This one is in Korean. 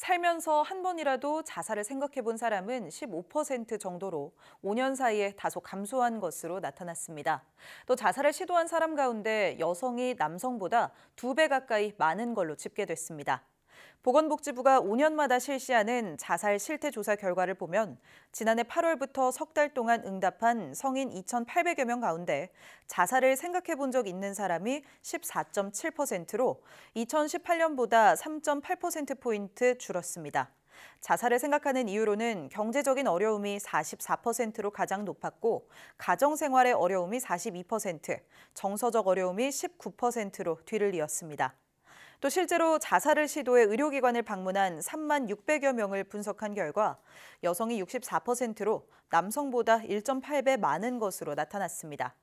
살면서 한 번이라도 자살을 생각해 본 사람은 15% 정도로 5년 사이에 다소 감소한 것으로 나타났습니다. 또 자살을 시도한 사람 가운데 여성이 남성보다 2배 가까이 많은 걸로 집계됐습니다. 보건복지부가 5년마다 실시하는 자살 실태 조사 결과를 보면 지난해 8월부터 석 달 동안 응답한 성인 2,800여 명 가운데 자살을 생각해 본 적 있는 사람이 14.7%로 2018년보다 3.8%포인트 줄었습니다. 자살을 생각하는 이유로는 경제적인 어려움이 44%로 가장 높았고 가정생활의 어려움이 42%, 정서적 어려움이 19%로 뒤를 이었습니다. 또 실제로 자살을 시도해 의료기관을 방문한 3만 600여 명을 분석한 결과 여성이 64%로 남성보다 1.8배 많은 것으로 나타났습니다.